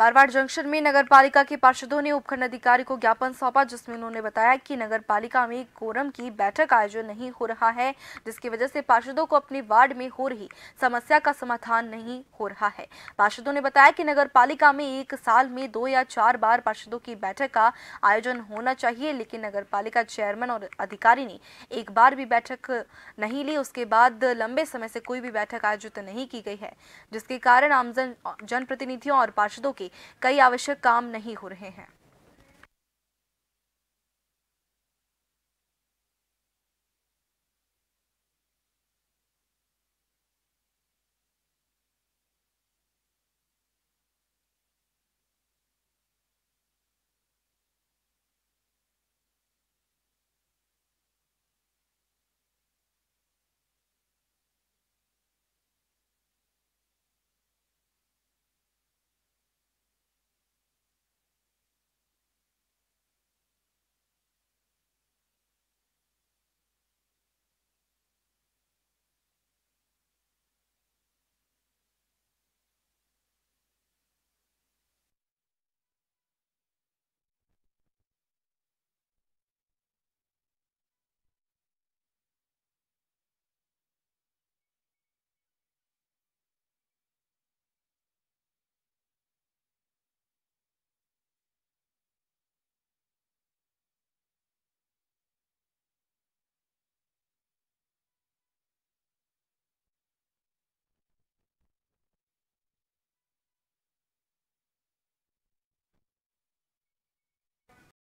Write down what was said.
Marwar junction में नगर पालिका के पार्षदों ने उपखंड अधिकारी को ज्ञापन सौंपा जिसमें उन्होंने बताया कि नगर पालिका में कोरम की बैठक आयोजन नहीं हो रहा है जिसकी वजह से पार्षदों को अपने वार्ड में हो रही समस्या का समाधान नहीं हो रहा है पार्षदों ने बताया कि नगर पालिका में एक साल में दो या चार बार पार्षदों की बैठक का आयोजन होना चाहिए लेकिन नगर पालिका चेयरमैन और अधिकारी ने एक बार भी बैठक नहीं ली उसके बाद लंबे समय से कोई भी बैठक आयोजित नहीं की गई है जिसके कारण आमजन जनप्रतिनिधियों और पार्षदों के कई आवश्यक काम नहीं हो रहे हैं